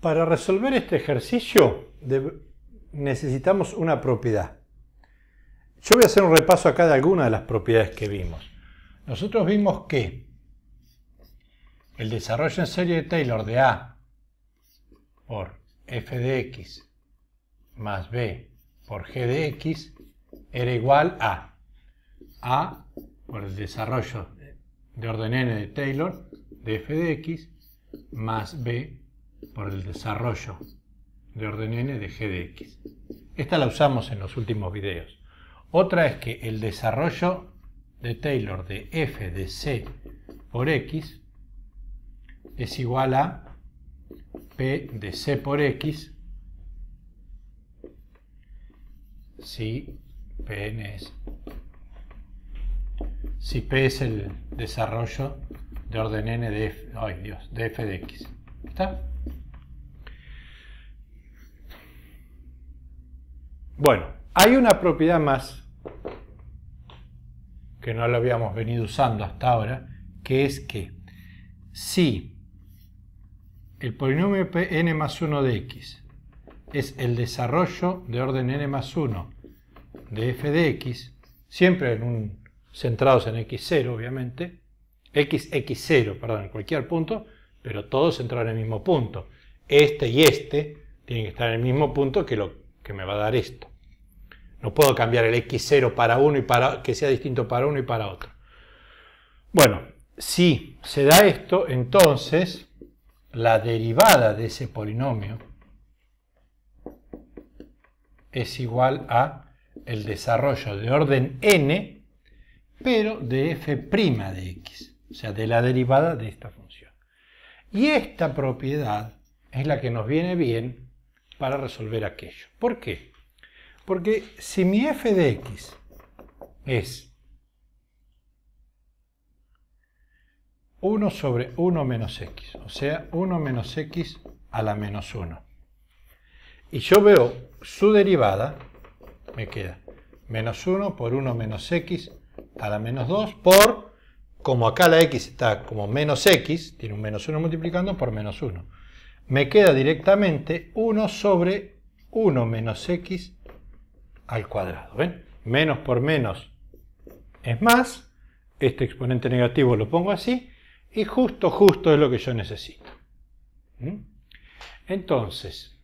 Para resolver este ejercicio necesitamos una propiedad. Yo voy a hacer un repaso acá de algunas de las propiedades que vimos. Nosotros vimos que el desarrollo en serie de Taylor de A por f de x más b por g de x era igual a a por el desarrollo de orden n de Taylor de f de x más b por el desarrollo de orden n de g de x. Esta la usamos en los últimos videos. Otra es que el desarrollo de Taylor de f de c por x es igual a p de c por x si si P es el desarrollo de orden n de ay Dios, de f de x. Bueno, hay una propiedad más que no la habíamos venido usando hasta ahora, que es que si el polinomio n más 1 de x es el desarrollo de orden n más 1 de f de x, siempre en un, centrados en x0 obviamente, x, x0, perdón, en cualquier punto, pero todos entran en el mismo punto. Este y este tienen que estar en el mismo punto que lo que me va a dar esto. No puedo cambiar el x0 para uno y para que sea distinto para uno y para otro. Bueno, si se da esto, entonces la derivada de ese polinomio es igual a el desarrollo de orden n, pero de f' de x, o sea, de la derivada de esta función. Y esta propiedad es la que nos viene bien para resolver aquello. ¿Por qué? Porque si mi f de x es 1 sobre 1 menos x, o sea, 1 menos x a la menos 1. Y yo veo su derivada, me queda menos 1 por 1 menos x a la menos 2 por como acá la x está como menos x, tiene un menos 1 multiplicando por menos 1. Me queda directamente 1 sobre 1 menos x al cuadrado. Menos por menos es más. Este exponente negativo lo pongo así. Y justo, justo es lo que yo necesito. ¿Mm? Entonces,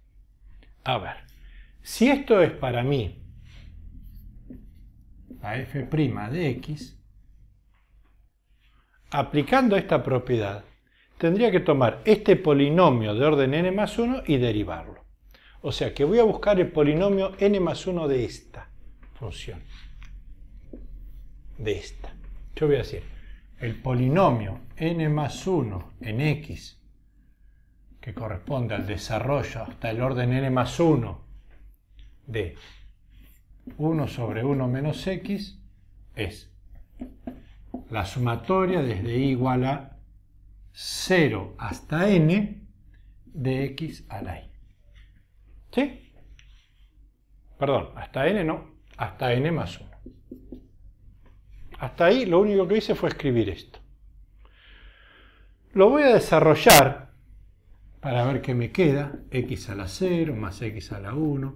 a ver, si esto es para mí la f' de x, aplicando esta propiedad, tendría que tomar este polinomio de orden n más 1 y derivarlo. O sea que voy a buscar el polinomio n más 1 de esta función. De esta. Yo voy a decir, el polinomio n más 1 en x, que corresponde al desarrollo hasta el orden n más 1 de 1 sobre 1 menos x, es la sumatoria desde i igual a 0 hasta n de x a la i, ¿Sí? Perdón, hasta n no, hasta n más 1. Hasta ahí lo único que hice fue escribir esto. Lo voy a desarrollar para ver qué me queda. x a la 0 más x a la 1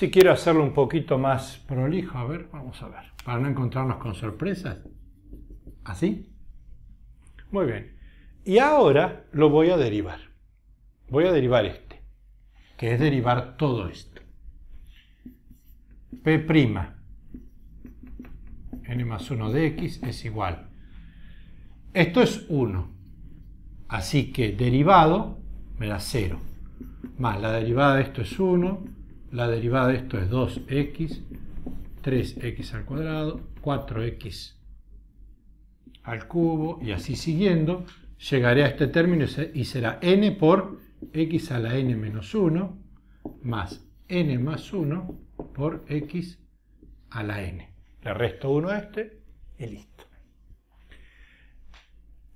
Si quiero hacerlo un poquito más prolijo, a ver, vamos a ver, para no encontrarnos con sorpresas. ¿Así? Muy bien. Y ahora lo voy a derivar. Voy a derivar este, que es derivar todo esto. P' n más 1 de x es igual. Esto es 1. Así que derivado me da 0. Más la derivada de esto es 1 la derivada de esto es 2x, 3x al cuadrado, 4x al cubo y así siguiendo. Llegaré a este término y será n por x a la n menos 1 más n más 1 por x a la n. Le resto 1 a este y listo.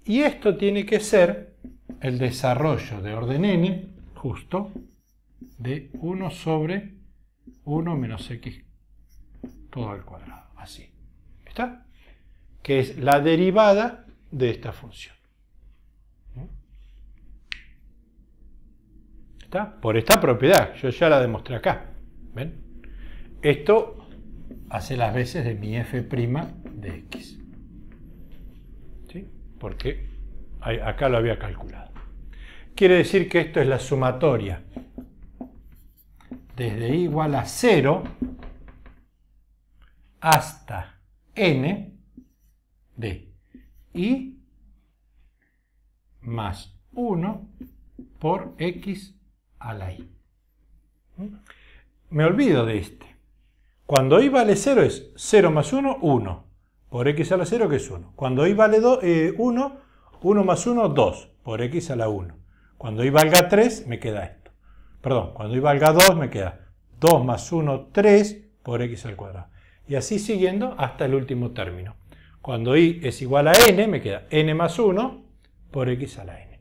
Y esto tiene que ser el desarrollo de orden n, justo, de 1 sobre 1 menos x todo al cuadrado, así. ¿Está? Que es la derivada de esta función. ¿Está? Por esta propiedad, yo ya la demostré acá. ¿Ven? Esto hace las veces de mi f' de x. ¿Sí? Porque acá lo había calculado. Quiere decir que esto es la sumatoria desde i igual a 0 hasta n de i más 1 por x a la i. Me olvido de este. Cuando i vale 0 es 0 más 1, 1. Por x a la 0 que es 1. Cuando i vale 1, 1 eh, más 1, 2. Por x a la 1. Cuando i valga 3 me queda esto perdón, cuando y valga 2 me queda 2 más 1, 3 por x al cuadrado. Y así siguiendo hasta el último término. Cuando y es igual a n, me queda n más 1 por x a la n.